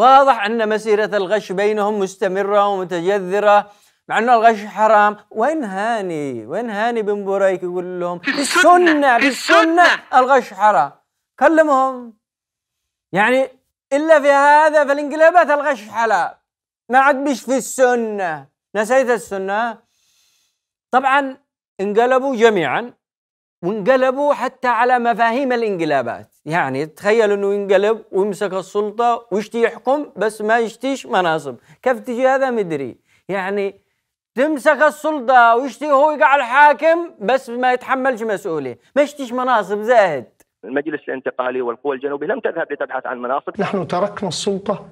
واضح أن مسيرة الغش بينهم مستمرة ومتجذرة مع أنه الغش حرام وين هاني وين هاني بن بريك يقول لهم بالسنة بالسنة الغش حرام كلمهم يعني إلا في هذا فالانقلابات الغش حلال ما عاد مش في السنة نسيت السنة طبعا انقلبوا جميعا وانقلبوا حتى على مفاهيم الانقلابات يعني تخيل انه ينقلب ويمسك السلطة ويشتي يحكم بس ما يشتيش مناصب كيف تجي هذا مدري يعني تمسك السلطة ويشتي هو يقع الحاكم بس ما يتحملش مسؤولية ما يشتيش مناصب زاهد المجلس الانتقالي والقوى الجنوبية لم تذهب لتبحث عن مناصب نحن تركنا السلطة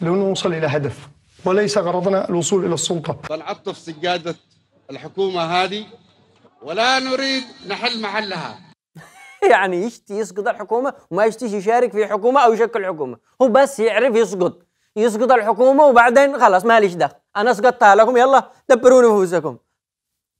لنوصل إلى هدف وليس غرضنا الوصول إلى السلطة في سجادة الحكومة هذه ولا نريد نحل محلها يعني يشتي يسقط الحكومه وما يشتيش يشارك في حكومه او يشكل حكومه هو بس يعرف يسقط يسقط الحكومه وبعدين خلاص ماليش دخل انا سقطتها لكم يلا دبروا نفوسكم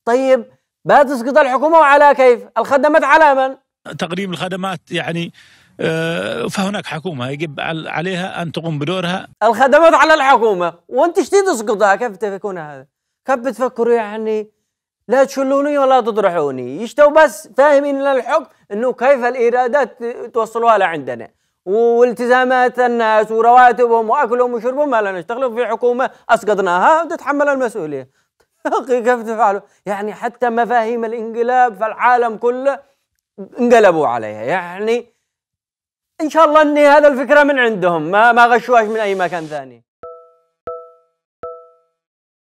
طيب ما تسقط الحكومه وعلى كيف الخدمات على من تقديم الخدمات يعني آه، فهناك حكومة يجب عليها أن تقوم بدورها الخدمات على الحكومة وأنت شتي تسقطها كيف تفكرون هذا كيف بتفكروا يعني لا تشلوني ولا تطرحوني يشتوا بس فاهمين للحكم انه كيف الايرادات توصلوها لعندنا والتزامات الناس ورواتبهم واكلهم وشربهم ما لنا نشتغلوا في حكومه اسقطناها تتحمل المسؤوليه اخي كيف تفعلوا يعني حتى مفاهيم الانقلاب في العالم كله انقلبوا عليها يعني ان شاء الله اني هذا الفكره من عندهم ما ما غشوهاش من اي مكان ثاني